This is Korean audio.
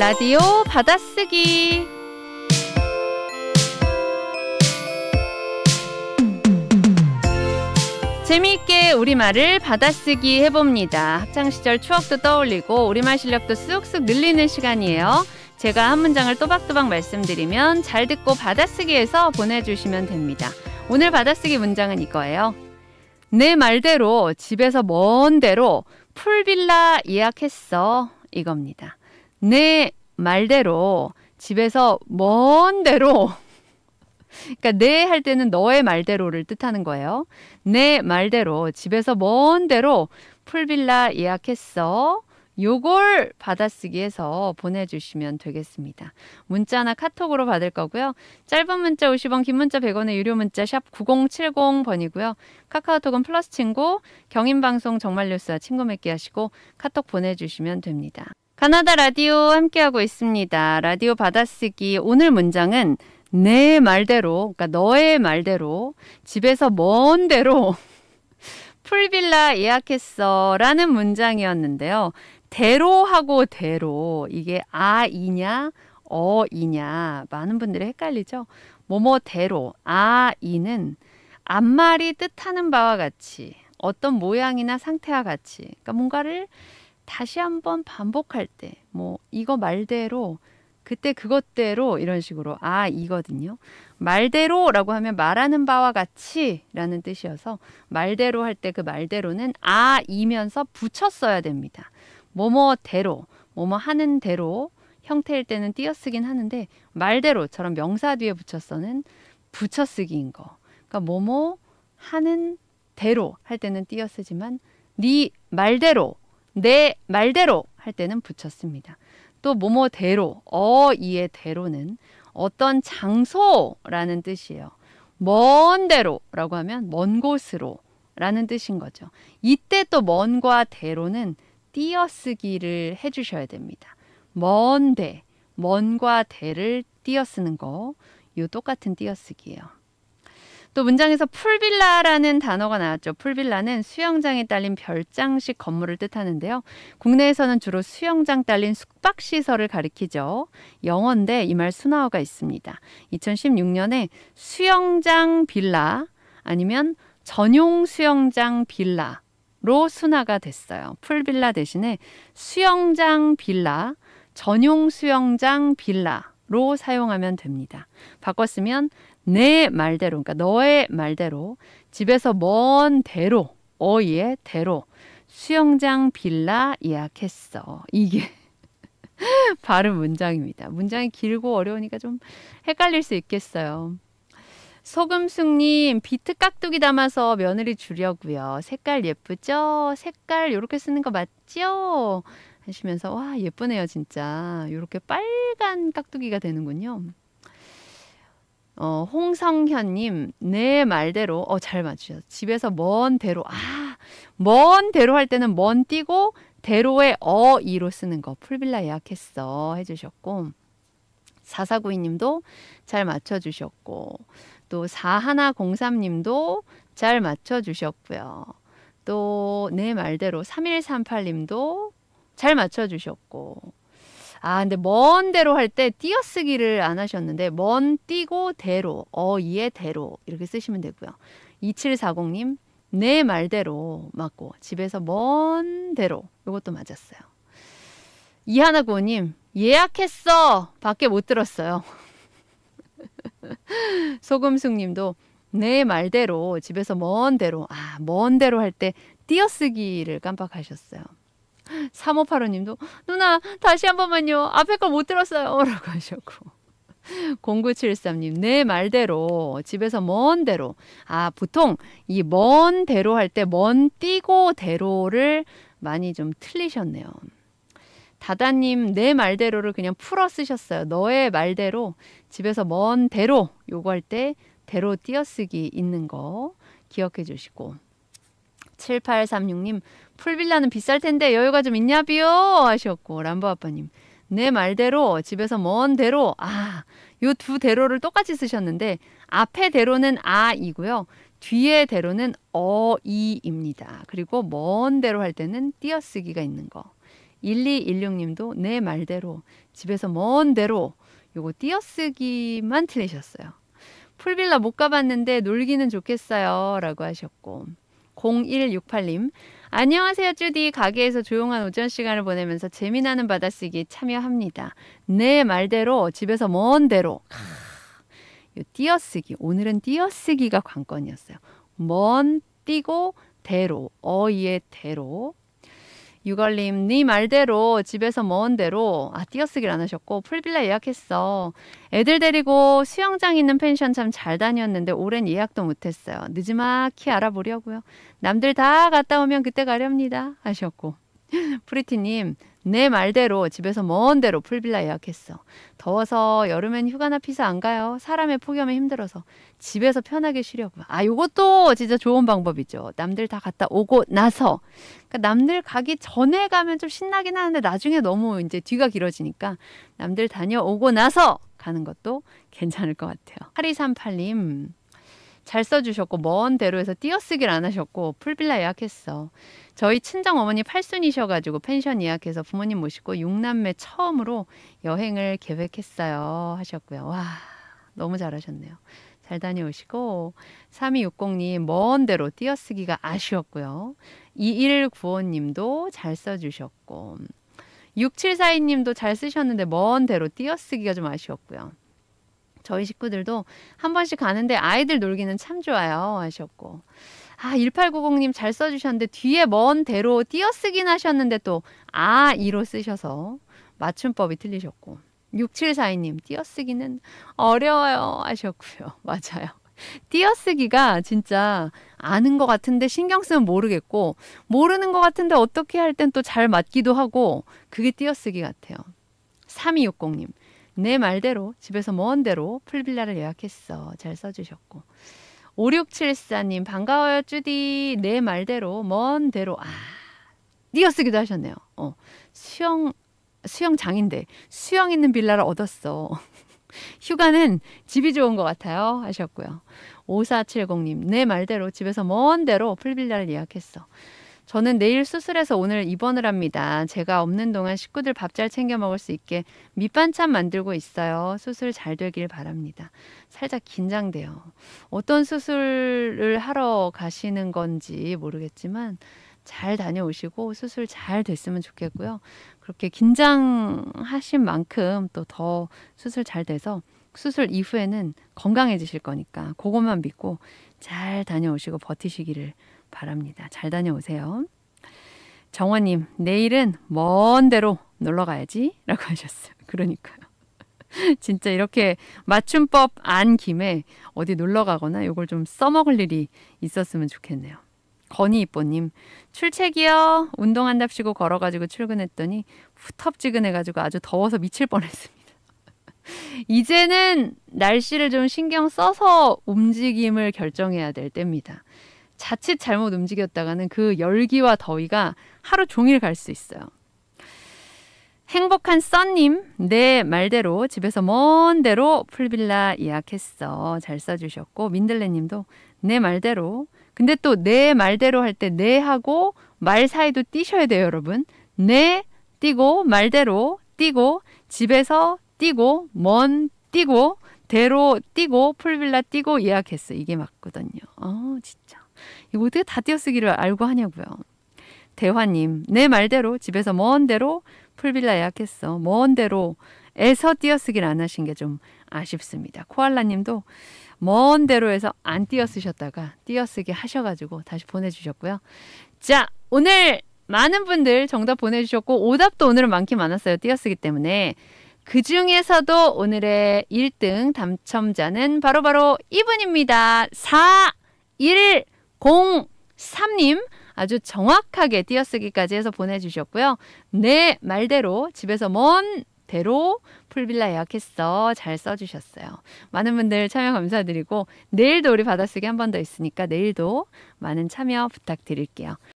라디오 받아쓰기 재미있게 우리말을 받아쓰기 해봅니다. 학창시절 추억도 떠올리고 우리말 실력도 쑥쑥 늘리는 시간이에요. 제가 한 문장을 또박또박 말씀드리면 잘 듣고 받아쓰기해서 보내주시면 됩니다. 오늘 받아쓰기 문장은 이거예요. 내 말대로 집에서 먼 데로 풀빌라 예약했어. 이겁니다. 내 네 말대로 집에서 먼 데로 그러니까 내할 네 때는 너의 말대로를 뜻하는 거예요. 내 네 말대로 집에서 먼 데로 풀빌라 예약했어. 요걸 받아쓰기해서 보내주시면 되겠습니다. 문자나 카톡으로 받을 거고요. 짧은 문자 50원, 긴 문자 100원의 유료 문자 샵 9070번이고요. 카카오톡은 플러스 친구, 경인방송 정말뉴스와 친구 맺기 하시고 카톡 보내주시면 됩니다. 가나다 라디오 함께하고 있습니다. 라디오 받아쓰기 오늘 문장은 내 말대로, 그러니까 너의 말대로 집에서 먼 데로 풀빌라 예약했어 라는 문장이었는데요. 대로 하고 대로 이게 아이냐 어이냐 많은 분들이 헷갈리죠. 뭐뭐 대로 아이는 앞말이 뜻하는 바와 같이 어떤 모양이나 상태와 같이 그러니까 뭔가를 다시 한번 반복할 때, 뭐, 이거 말대로, 그때 그것대로 이런 식으로, 아, 이거든요. 말대로 라고 하면 말하는 바와 같이 라는 뜻이어서 말대로 할 때 그 말대로는 아, 이면서 붙였어야 됩니다. 뭐뭐대로, 뭐뭐 하는 대로 형태일 때는 띄어쓰긴 하는데 말대로처럼 명사 뒤에 붙였어는 붙여쓰기인 거. 그러니까 뭐뭐 하는 대로 할 때는 띄어쓰지만 네 말대로 내 말대로 할 때는 붙였습니다. 또 뭐뭐대로, 어, 이의 대로는 어떤 장소라는 뜻이에요. 먼 대로라고 하면 먼 곳으로 라는 뜻인 거죠. 이때 또 먼과 대로는 띄어쓰기를 해주셔야 됩니다. 먼데, 먼과 대를 띄어쓰는 거, 요 똑같은 띄어쓰기예요. 또 문장에서 풀빌라라는 단어가 나왔죠. 풀빌라는 수영장에 딸린 별장식 건물을 뜻하는데요. 국내에서는 주로 수영장 딸린 숙박시설을 가리키죠. 영어인데 이 말 순화어가 있습니다. 2016년에 수영장 빌라 아니면 전용 수영장 빌라 로 순화가 됐어요. 풀빌라 대신에 수영장 빌라, 전용 수영장 빌라로 사용하면 됩니다. 바꿨으면 내 말대로, 그러니까 너의 말대로 집에서 먼 대로, 어이의 대로 수영장 빌라 예약했어. 이게 발음 문장입니다. 문장이 길고 어려우니까 좀 헷갈릴 수 있겠어요. 소금숙님 비트 깍두기 담아서 며느리 주려고요. 색깔 예쁘죠? 색깔 이렇게 쓰는 거 맞죠? 하시면서 와 예쁘네요 진짜. 이렇게 빨간 깍두기가 되는군요. 어, 홍성현님, 내 네, 말대로, 어, 잘 맞추셨어. 집에서 먼 대로, 아, 먼 대로 할 때는 먼 띄고, 대로에 어, 이로 쓰는 거. 풀빌라 예약했어. 해주셨고. 4492님도 잘 맞춰주셨고. 또 4103님도 잘 맞춰주셨고요. 또내 네, 말대로 3138님도 잘 맞춰주셨고. 아, 근데 먼 대로 할 때 띄어쓰기를 안 하셨는데 먼 띄고 대로 어이의 대로 이렇게 쓰시면 되고요. 2740님 내 말대로 맞고 집에서 먼 대로 이것도 맞았어요. 이하나구호님 예약했어 밖에 못 들었어요. 소금숙님도 내 네 말대로 집에서 먼 대로 아먼 대로 할 때 띄어쓰기를 깜빡하셨어요. 3585님도 누나 다시 한 번만요. 앞에 걸못 들었어요. 라고 하셨고 0973님 내 말대로 집에서 먼 대로 아 보통 이 먼 대로 할 때 먼 띄고 대로를 많이 좀 틀리셨네요. 다다님 내 네, 말대로를 그냥 풀어 쓰셨어요. 너의 말대로 집에서 먼 대로 요거 할 때 대로 띄어쓰기 있는 거 기억해 주시고 7836님 풀빌라는 비쌀 텐데 여유가 좀 있냐 비요 하셨고 람보 아빠님 내 말대로 집에서 먼 대로 아 요 두 대로를 똑같이 쓰셨는데 앞에 대로는 아이고요 뒤에 대로는 어이입니다. 그리고 먼 대로 할 때는 띄어쓰기가 있는 거. 1216님도 내 말대로 집에서 먼 대로 요거 띄어쓰기만 틀리셨어요. 풀빌라 못 가봤는데 놀기는 좋겠어요 라고 하셨고 0168님 안녕하세요, 쭈디. 가게에서 조용한 오전 시간을 보내면서 재미나는 받아쓰기 참여합니다. 내 네, 말대로 집에서 먼 대로. 요 띄어쓰기. 오늘은 띄어쓰기가 관건이었어요. 먼 띄고 대로 어이의 대로 유걸님, 네 말대로 집에서 먼 대로, 아, 띄어쓰기를 안 하셨고, 풀빌라 예약했어. 애들 데리고 수영장 있는 펜션 참 잘 다녔는데, 오랜 예약도 못했어요. 늦지막히 알아보려고요. 남들 다 갔다 오면 그때 가렵니다. 하셨고. 프리티님, 내 말대로 집에서 먼 데로 풀빌라 예약했어. 더워서 여름엔 휴가나 피서 안 가요. 사람의 폭염에 힘들어서 집에서 편하게 쉬려고. 아, 요것도 진짜 좋은 방법이죠. 남들 다 갔다 오고 나서. 그러니까 남들 가기 전에 가면 좀 신나긴 하는데 나중에 너무 이제 뒤가 길어지니까 남들 다녀오고 나서 가는 것도 괜찮을 것 같아요. 8238님. 잘 써주셨고 먼 대로에서 띄어쓰기를 안 하셨고 풀빌라 예약했어. 저희 친정 어머니 팔순이셔가지고 펜션 예약해서 부모님 모시고 6남매 처음으로 여행을 계획했어요 하셨고요. 와 너무 잘하셨네요. 잘 다녀오시고 3260님 먼 대로 띄어쓰기가 아쉬웠고요. 2195님도 잘 써주셨고 6742님도 잘 쓰셨는데 먼 대로 띄어쓰기가 좀 아쉬웠고요. 저희 식구들도 한 번씩 가는데 아이들 놀기는 참 좋아요 하셨고 아 1890님 잘 써주셨는데 뒤에 먼 대로 띄어쓰긴 하셨는데 또 아 이로 쓰셔서 맞춤법이 틀리셨고 6742님 띄어쓰기는 어려워요 하셨고요 맞아요 띄어쓰기가 진짜 아는 것 같은데 신경 쓰면 모르겠고 모르는 것 같은데 어떻게 할 땐 또 잘 맞기도 하고 그게 띄어쓰기 같아요 3260님 내 말대로 집에서 먼 데로 풀빌라를 예약했어. 잘 써주셨고. 5674님 반가워요 쭈디. 내 말대로 먼 데로 아 띄어쓰기도 하셨네요. 어 수영 수영장인데 수영 있는 빌라를 얻었어. 휴가는 집이 좋은 것 같아요 하셨고요. 5470님 내 말대로 집에서 먼 데로 풀빌라를 예약했어. 저는 내일 수술해서 오늘 입원을 합니다. 제가 없는 동안 식구들 밥 잘 챙겨 먹을 수 있게 밑반찬 만들고 있어요. 수술 잘 되길 바랍니다. 살짝 긴장돼요. 어떤 수술을 하러 가시는 건지 모르겠지만 잘 다녀오시고 수술 잘 됐으면 좋겠고요. 그렇게 긴장하신 만큼 또 더 수술 잘 돼서 수술 이후에는 건강해지실 거니까 그것만 믿고 잘 다녀오시고 버티시기를 바랍니다. 잘 다녀오세요. 정원님, 내일은 먼 데로 놀러 가야지 라고 하셨어요. 그러니까요. 진짜 이렇게 맞춤법 안 김에 어디 놀러 가거나 이걸 좀 써먹을 일이 있었으면 좋겠네요. 건희이뽀님 출첵이요. 운동한답시고 걸어가지고 출근했더니 후텁지근해가지고 아주 더워서 미칠 뻔했습니다. 이제는 날씨를 좀 신경 써서 움직임을 결정해야 될 때입니다. 자칫 잘못 움직였다가는 그 열기와 더위가 하루 종일 갈 수 있어요. 행복한 썬님내 말대로 집에서 먼 데로 풀빌라 예약했어. 잘 써주셨고, 민들레님도 내 말대로. 근데 또 내 말대로 할 때 내하고 네 말 사이도 띄셔야 돼요, 여러분. 내띄고 네, 말대로 띄고 집에서 띄고먼띄고 대로 띄고 풀빌라 띄고 예약했어. 이게 맞거든요. 어, 진짜. 이거 어떻게 다 띄어쓰기를 알고 하냐고요. 대화님, 내 말대로 집에서 먼 데로 풀빌라 예약했어. 먼 데로 에서 띄어쓰기를 안 하신 게 좀 아쉽습니다. 코알라님도 먼 데로에서 안 띄어쓰셨다가 띄어쓰기 하셔가지고 다시 보내주셨고요. 자, 오늘 많은 분들 정답 보내주셨고 오답도 오늘은 많긴 많았어요. 띄어쓰기 때문에. 그 중에서도 오늘의 1등 당첨자는 바로바로 바로 이분입니다. 4, 1, 공삼님 아주 정확하게 띄어쓰기까지 해서 보내주셨고요. 네 말대로 집에서 먼 대로 풀빌라 예약했어. 잘 써주셨어요. 많은 분들 참여 감사드리고 내일도 우리 받아쓰기 한 번 더 있으니까 내일도 많은 참여 부탁드릴게요.